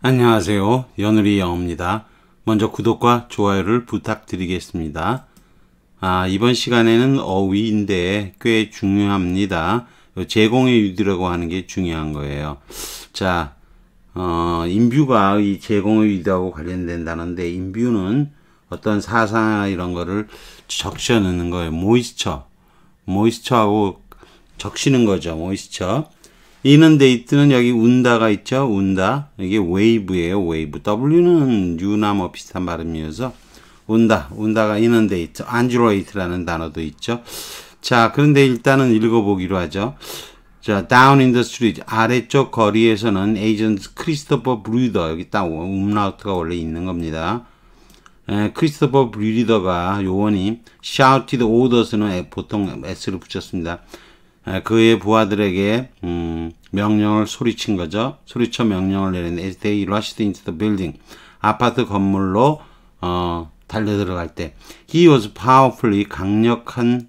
안녕하세요. 여누리 영어입니다. 먼저 구독과 좋아요를 부탁드리겠습니다. 아, 이번 시간에는 어휘인데 꽤 중요합니다. 제공의 유도라고 하는 게 중요한 거예요. 자, 어, 인뷰가 이 제공의 유도하고 관련된다는데 인뷰는 어떤 사상이나 이런 거를 적셔 넣는 거예요. 모이스처. 모이스처하고 적시는 거죠. 모이스처. 이는 데이트는 여기 운다가 있죠. 운다. 이게 웨이브예요. 웨이브. W는 유나뭐 비슷한 발음이어서 운다. 운다가 이는 데이트. 안주로이트라는 단어도 있죠. 자, 그런데 일단은 읽어보기로 하죠. 자, down in the street. 아래쪽 거리에서는 에이전트 크리스토퍼 브루더. 여기 딱 음라우트가 원래 있는 겁니다. 크리스토퍼 예, 브리더가 요원이 shouted orders는 보통 s를 붙였습니다. 그의 부하들에게 음, 명령을 소리친 거죠. 소리쳐 명령을 내리는데 they rushed into the building. 아파트 건물로 어, 달려 들어갈 때 he was powerfully 강력한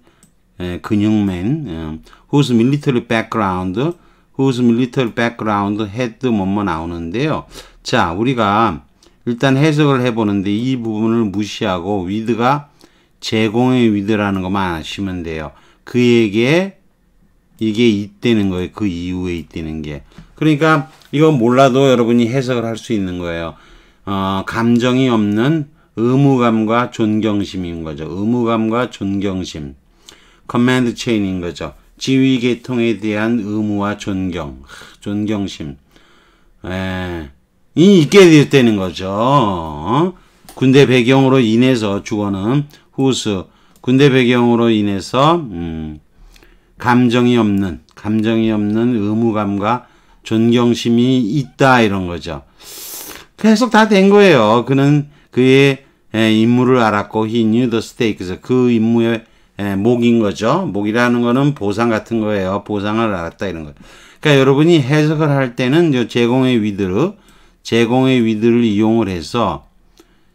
에, 근육맨 에, 음, whose military background whose military background had 뭐뭐 나오는데요. 자, 우리가 일단 해석을 해보는데 이 부분을 무시하고 위드가 제공의 위드라는 것만 아시면 돼요. 그에게 이게 있다는 거예요. 그 이후에 있다는 게. 그러니까 이거 몰라도 여러분이 해석을 할 수 있는 거예요. 어, 감정이 없는 의무감과 존경심인 거죠. 의무감과 존경심. 커맨드 체인인 거죠. 지휘 계통에 대한 의무와 존경. 존경심. 예. 이 있게 될때는 거죠. 어? 군대 배경으로 인해서 주어는 후스. 군대 배경으로 인해서 음. 감정이 없는 감정이 없는 의무감과 존경심이 있다 이런 거죠. 계속 다된 거예요. 그는 그의 임무를 알았고 he knew the stakes. 그 임무의 목인 거죠. 목이라는 거는 보상 같은 거예요. 보상을 알았다 이런 거. 그러니까 여러분이 해석을 할 때는 제공의 위드르 제공의 위드를 이용을 해서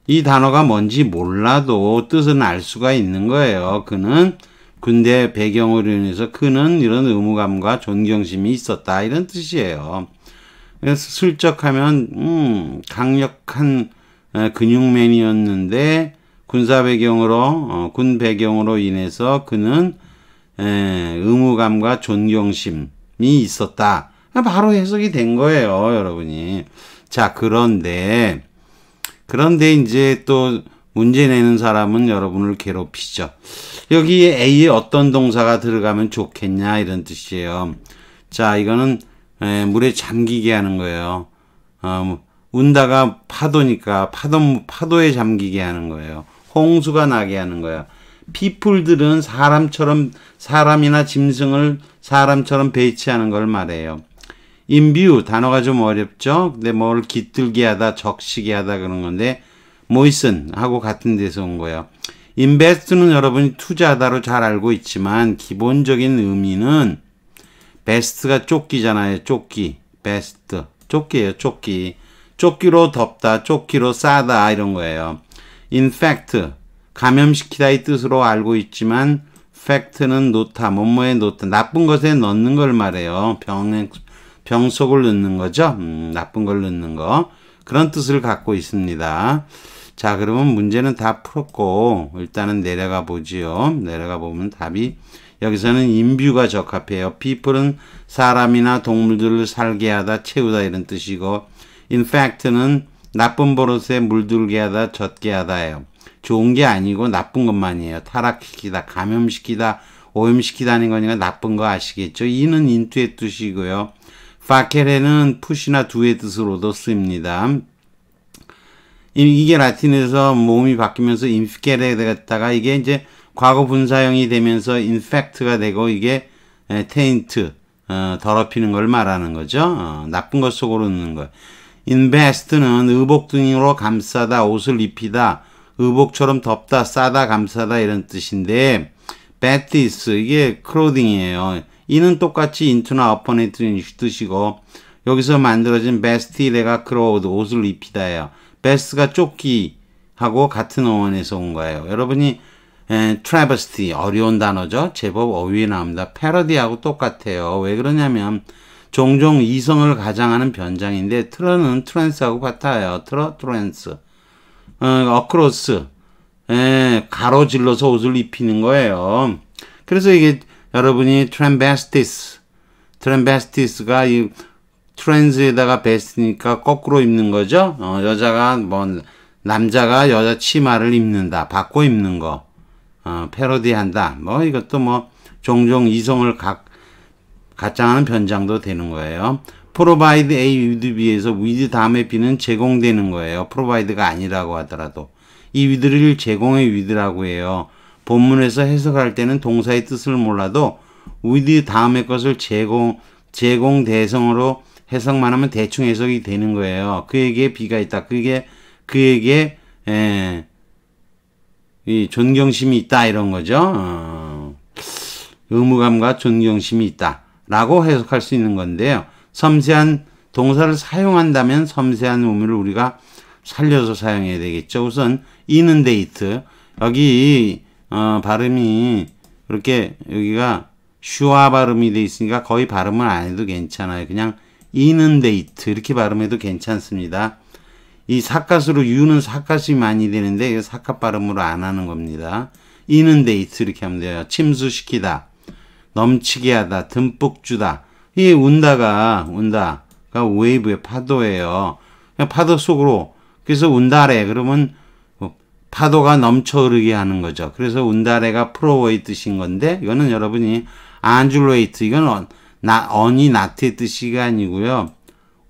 이 단어가 뭔지 몰라도 뜻은 알 수가 있는 거예요. 그는 군대 배경으로 인해서 그는 이런 의무감과 존경심이 있었다 이런 뜻이에요. 그래서 슬쩍하면 음, 강력한 어, 근육맨이었는데 군사 배경으로 어, 군 배경으로 인해서 그는 에, 의무감과 존경심이 있었다. 바로 해석이 된 거예요, 여러분이. 자, 그런데 그런데 이제 또 문제 내는 사람은 여러분을 괴롭히죠. 여기에 A에 어떤 동사가 들어가면 좋겠냐 이런 뜻이에요. 자 이거는 에, 물에 잠기게 하는 거예요. 어, 뭐, 운다가 파도니까 파도, 파도에 잠기게 하는 거예요. 홍수가 나게 하는 거야. 피플들은 사람처럼 사람이나 짐승을 사람처럼 배치하는 걸 말해요. 인뷰 단어가 좀 어렵죠. 근데 뭘 깃들게 하다 적시게 하다 그런 건데 모이슨하고 같은 데서 온 거예요. 인베스트는 여러분이 투자하다로 잘 알고 있지만 기본적인 의미는 베스트가 조끼잖아요. 조끼. 베스트. 조끼예요. 조끼. 조끼로 덮다, 조끼로 싸다 이런 거예요. i n f 감염시키다의 뜻으로 알고 있지만 f a 는 놓다, 뭐뭐에 놓다, 나쁜 것에 넣는 걸 말해요. 병, 병 속을 넣는 거죠. 음, 나쁜 걸 넣는 거. 그런 뜻을 갖고 있습니다. 자 그러면 문제는 다 풀었고 일단은 내려가 보지요. 내려가 보면 답이 여기서는 인뷰가 적합해요. people은 사람이나 동물들을 살게 하다 채우다 이런 뜻이고 in fact는 나쁜 버릇에 물들게 하다 젖게 하다예요. 좋은 게 아니고 나쁜 것만이에요. 타락시키다, 감염시키다, 오염시키다는 거니까 나쁜 거 아시겠죠? 이는 인투의 뜻이고요. 파케레는 푸시나 두의 뜻으로도 씁니다. 이게 라틴에서 몸이 바뀌면서 인피케레 되었다가 이게 이제 과거 분사형이 되면서 인펙트가 되고 이게 테인트 어, 더럽히는 걸 말하는 거죠. 어, 나쁜 것 속으로 넣는 거. 인베스트는 의복 등으로 감싸다, 옷을 입히다, 의복처럼 덮다, 싸다, 감싸다 이런 뜻인데 베 e t i s 이게 크로딩이에요. 이는 똑같이 인투나 어퍼네트인 뜻이고 여기서 만들어진 베스티레가 크로우드 옷을 입히다예요. 베스가 쫓기하고 같은 어원에서 온 거예요. 여러분이 트 t r 스 v e 어려운 단어죠. 제법 어휘에 나옵니다. 패러디하고 똑같아요. 왜 그러냐면 종종 이성을 가장하는 변장인데 트러는 트랜스하고 같아요. 트러 트랜스. 어, 크로스 예, 가로질러서 옷을 입히는 거예요. 그래서 이게 여러분이 트랜베스티스 트랜베스티스가 이 트렌즈에다가 베스트니까 거꾸로 입는 거죠. 어, 여자가 뭐 남자가 여자 치마를 입는다. 바꿔 입는 거. 어, 패러디한다. 뭐 이것도 뭐 종종 이성을 각 가장하는 변장도 되는 거예요. 프로바이드 A 위드 B에서 위드 다음에 B는 제공되는 거예요. 프로바이드가 아니라고 하더라도 이 위드를 제공의 위드라고 해요. 본문에서 해석할 때는 동사의 뜻을 몰라도 위드 다음에 것을 제공 제공 대성으로 해석만 하면 대충 해석이 되는 거예요. 그에게 비가 있다. 그게 그에게 에, 예, 이 존경심이 있다 이런 거죠. 어, 의무감과 존경심이 있다라고 해석할 수 있는 건데요. 섬세한 동사를 사용한다면 섬세한 의미를 우리가 살려서 사용해야 되겠죠. 우선 이는 데이트 여기 어, 발음이 그렇게 여기가 슈아 발음이 돼 있으니까 거의 발음을 안 해도 괜찮아요. 그냥 이는데이트 이렇게 발음해도 괜찮습니다. 이 사카스로 유는 사카시 많이 되는데 사카 발음으로 안 하는 겁니다. 이는데이트 이렇게 하면 돼요. 침수시키다, 넘치게 하다, 듬뿍 주다. 이 운다가 운다가 웨이브의 파도예요. 파도 속으로 그래서 운다래 그러면 파도가 넘쳐 흐르게 하는 거죠. 그래서 운다래가 프로웨이 뜻인 건데 이거는 여러분이 안줄웨이트 이건 나, 언이 나트의 뜻이가 아니고요.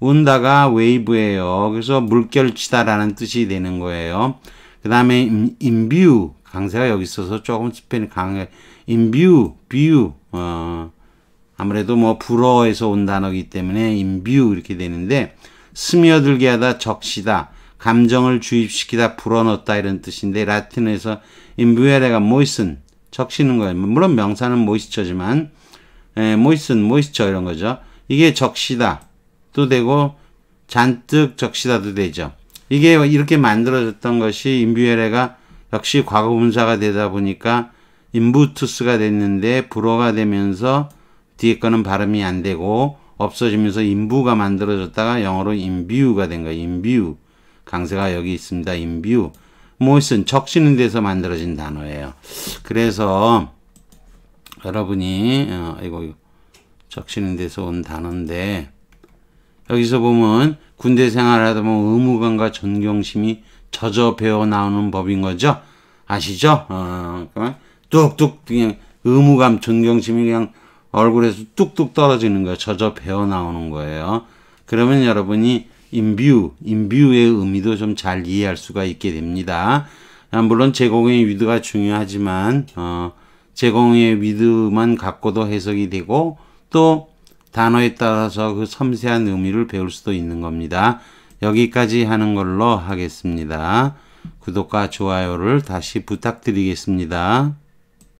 운다가 웨이브예요. 그래서 물결치다라는 뜻이 되는 거예요. 그 다음에 인뷰 강세가 여기 있어서 조금 스펠이 강해. 인뷰, 뷰, 어, 아무래도 뭐 불어에서 온 단어이기 때문에 인뷰 이렇게 되는데 스며들게 하다 적시다. 감정을 주입시키다 불어넣다 이런 뜻인데 라틴에서 인뷰에레가 모이슨 적시는 거예요. 물론 명사는 모이스처지만 예, 모이슨, 모이스처 이런 거죠. 이게 적시다도 되고 잔뜩 적시다도 되죠. 이게 이렇게 만들어졌던 것이 인뷰에레가 역시 과거분사가 되다 보니까 인부투스가 됐는데 불어가 되면서 뒤에 거는 발음이 안 되고 없어지면서 인부가 만들어졌다가 영어로 인뷰가 된 거예요. 인뷰. 강세가 여기 있습니다. 인뷰. 모이슨 적시는 데서 만들어진 단어예요. 그래서 여러분이 어, 이거 적시는 데서 온 단어인데 여기서 보면 군대 생활하다 보면 의무감과 존경심이 젖어 배어 나오는 법인 거죠. 아시죠? 어, 뚝뚝 그냥 의무감, 존경심이 그냥 얼굴에서 뚝뚝 떨어지는 거예요. 젖어 배어 나오는 거예요. 그러면 여러분이 인뷰, 인뷰의 의미도 좀 잘 이해할 수가 있게 됩니다. 아, 물론 제공의 위드가 중요하지만 어, 제공의 위드만 갖고도 해석이 되고 또 단어에 따라서 그 섬세한 의미를 배울 수도 있는 겁니다. 여기까지 하는 걸로 하겠습니다. 구독과 좋아요를 다시 부탁드리겠습니다.